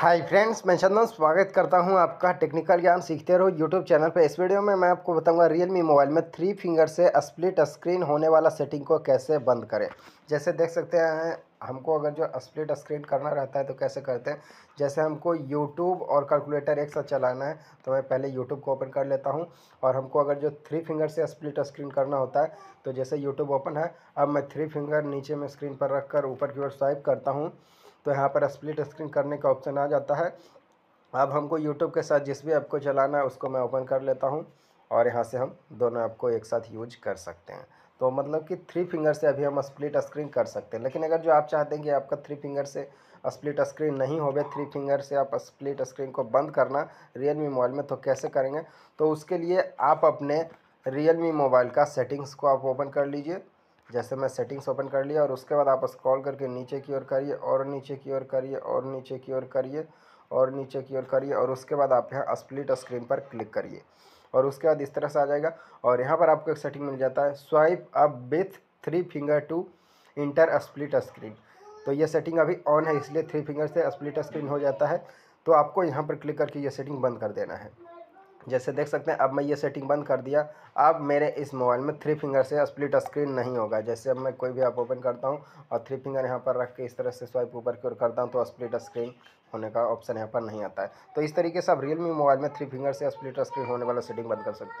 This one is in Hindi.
हाय फ्रेंड्स मैं चंदन स्वागत करता हूं आपका टेक्निकल ज्ञान सीखते रहो यूट्यूब चैनल पर इस वीडियो में मैं आपको बताऊंगा मी मोबाइल में थ्री फिंगर से स्प्लिट स्क्रीन होने वाला सेटिंग को कैसे बंद करें जैसे देख सकते हैं हमको अगर जो स्प्लिट स्क्रीन करना रहता है तो कैसे करते हैं जैसे हमको यूट्यूब और कैलकुलेटर एक साथ चलाना है तो मैं पहले यूट्यूब को ओपन कर लेता हूँ और हमको अगर जो थ्री फिंगर से स्प्लिट स्क्रीन करना होता है तो जैसे यूट्यूब ओपन है अब मैं थ्री फिंगर नीचे में स्क्रीन पर रख ऊपर की ओर स्वाइप करता हूँ तो यहाँ पर स्प्लिट स्क्रीन करने का ऑप्शन आ जाता है अब हमको यूट्यूब के साथ जिस भी ऐप को चलाना है उसको मैं ओपन कर लेता हूँ और यहाँ से हम दोनों ऐप को एक साथ यूज कर सकते हैं तो मतलब कि थ्री फिंगर से अभी हम स्प्लिट स्क्रीन कर सकते हैं लेकिन अगर जो आप चाहते हैं कि आपका थ्री फिंगर से स्प्लिट स्क्रीन नहीं होवे थ्री फिंगर से आप स्प्लिट स्क्रीन को बंद करना रियलमी मोबाइल में तो कैसे करेंगे तो उसके लिए आप अपने रियलमी मोबाइल का सेटिंग्स को आप ओपन कर लीजिए जैसे मैं सेटिंग्स ओपन कर लिया और उसके बाद आप स्क्रॉल करके नीचे की ओर करिए और नीचे की ओर करिए और नीचे की ओर करिए और नीचे की ओर करिए और उसके बाद आप यहाँ स्प्लिट स्क्रीन पर क्लिक करिए और उसके बाद इस तरह से आ जाएगा और यहाँ पर आपको एक सेटिंग मिल जाता है swipe up with three finger to enter split screen तो ये सेटिंग अभी ऑन है इसलिए थ्री फिंगर से स्प्लिट स्क्रीन हो जाता है तो आपको यहाँ पर क्लिक करके ये सेटिंग बंद कर देना है जैसे देख सकते हैं अब मैं ये सेटिंग बंद कर दिया अब मेरे इस मोबाइल में थ्री फिंगर से स्प्लिट स्क्रीन नहीं होगा जैसे अब मैं कोई भी ऐप ओपन करता हूँ और थ्री फिंगर यहाँ पर रख के इस तरह से स्वाइप ऊपर की ओर करता हूँ तो स्प्लिट स्क्रीन होने का ऑप्शन यहाँ पर नहीं आता है तो इस तरीके से आप रियलमी मोबाइल में थ्री फिंगर से स्प्लिट स्क्रीन होने वाला सेटिंग बंद कर सकते हैं